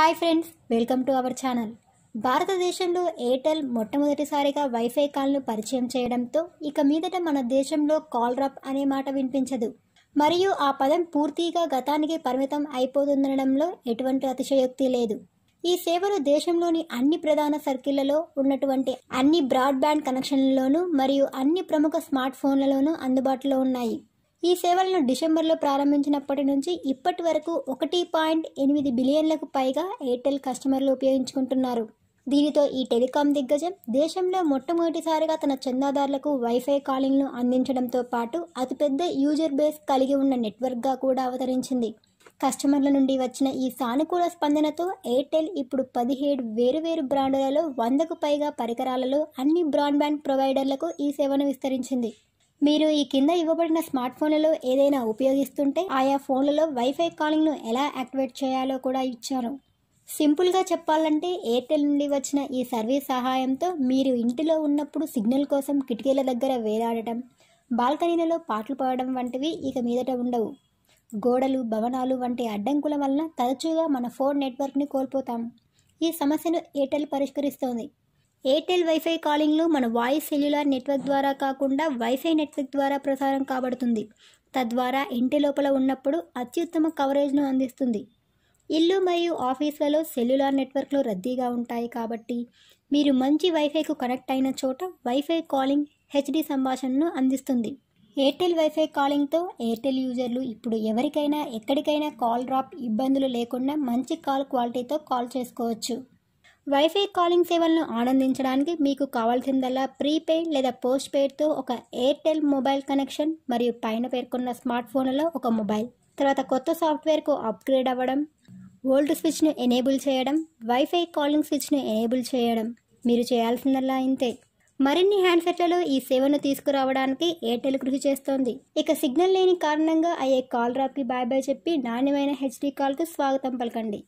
hi friends welcome to our channel భారతదేశంలో ఎయిర్టెల్ మొట్టమొదటిసారిగా WiFi కాల్ను పరిచయం చేయడంతో ఇక మీదట మన దేశంలో కాల్ డ్రాప్ అనే మాట వినిపించదు మరియు ఆ పదం పూర్తిగా గతానికి పరిమితం అయిపోతుందనడంలో ఎటువంటి అతిశయోక్తి లేదు ఈ సేవలు దేశంలోని అన్ని ప్రధాన సర్కిళ్లలో ఉన్నటువంటి అన్ని బ్రాడ్బ్యాండ్ కనెక్షన్లలోనూ మరియు అన్ని ప్రముఖ స్మార్ట్ ఫోన్లలోనూ అందుబాటులో ఉన్నాయి ఈ సేవలను డిసెంబర్లో ప్రారంభించినప్పటి నుంచి ఇప్పటి వరకు ఒకటి పాయింట్ ఎనిమిది బిలియన్లకు పైగా ఎయిర్టెల్ కస్టమర్లు ఉపయోగించుకుంటున్నారు దీనితో ఈ టెలికాం దిగ్గజం దేశంలో మొట్టమొదటిసారిగా తన చందాదారులకు వైఫై కాలింగ్ను అందించడంతో పాటు అతిపెద్ద యూజర్ బేస్ కలిగి ఉన్న నెట్వర్క్గా కూడా అవతరించింది కస్టమర్ల నుండి వచ్చిన ఈ సానుకూల స్పందనతో ఎయిర్టెల్ ఇప్పుడు పదిహేడు వేరువేరు బ్రాండులలో వందకు పైగా పరికరాలలో అన్ని బ్రాడ్బ్యాండ్ ప్రొవైడర్లకు ఈ సేవను విస్తరించింది మీరు ఈ కింద ఇవ్వబడిన స్మార్ట్ ఫోన్లలో ఏదైనా ఉపయోగిస్తుంటే ఆయా ఫోన్లలో వైఫై కాలింగ్ను ఎలా యాక్టివేట్ చేయాలో కూడా ఇచ్చారు సింపుల్గా చెప్పాలంటే ఎయిర్టెల్ నుండి వచ్చిన ఈ సర్వీస్ సహాయంతో మీరు ఇంటిలో ఉన్నప్పుడు సిగ్నల్ కోసం కిటికీల దగ్గర వేలాడటం బాల్కనీలలో పాటలు పాడడం వంటివి ఇక మీదట ఉండవు గోడలు భవనాలు వంటి అడ్డంకుల వలన తరచుగా మన ఫోన్ నెట్వర్క్ని కోల్పోతాం ఈ సమస్యను ఎయిర్టెల్ పరిష్కరిస్తోంది ఎయిర్టెల్ వైఫై కాలింగ్లో మన వాయిస్ సెల్యులార్ నెట్వర్క్ ద్వారా కాకుండా వైఫై నెట్వర్క్ ద్వారా ప్రసారం కాబడుతుంది తద్వారా ఇంటి లోపల ఉన్నప్పుడు అత్యుత్తమ కవరేజ్ను అందిస్తుంది ఇల్లు మరియు ఆఫీసులలో సెల్యులార్ నెట్వర్క్లు రద్దీగా ఉంటాయి కాబట్టి మీరు మంచి వైఫైకు కనెక్ట్ అయిన చోట వైఫై కాలింగ్ హెచ్డి సంభాషణను అందిస్తుంది ఎయిర్టెల్ వైఫై కాలింగ్తో ఎయిర్టెల్ యూజర్లు ఇప్పుడు ఎవరికైనా ఎక్కడికైనా కాల్ డ్రాప్ ఇబ్బందులు లేకుండా మంచి కాల్ క్వాలిటీతో కాల్ చేసుకోవచ్చు వైఫై కాలింగ్ సేవలను ఆనందించడానికి మీకు కావాల్సిందల్లా ప్రీపెయిడ్ లేదా పోస్ట్ పెయిడ్తో ఒక ఎయిర్టెల్ మొబైల్ కనెక్షన్ మరియు పైన పేర్కొన్న స్మార్ట్ ఫోన్లలో ఒక మొబైల్ తర్వాత కొత్త సాఫ్ట్వేర్కు అప్గ్రేడ్ అవ్వడం ఓల్డ్ స్విచ్ను ఎనేబుల్ చేయడం వైఫై కాలింగ్ స్విచ్ను ఎనేబుల్ చేయడం మీరు చేయాల్సిందల్లా ఇంతే మరిన్ని హ్యాండ్సెట్లలో ఈ సేవను తీసుకురావడానికి ఎయిర్టెల్ కృషి చేస్తోంది ఇక సిగ్నల్ లేని కారణంగా అయ్యే కాల్ డ్రాప్కి బాయ్ బాయ్ చెప్పి నాణ్యమైన హెచ్డీ కాల్కు స్వాగతం పలకండి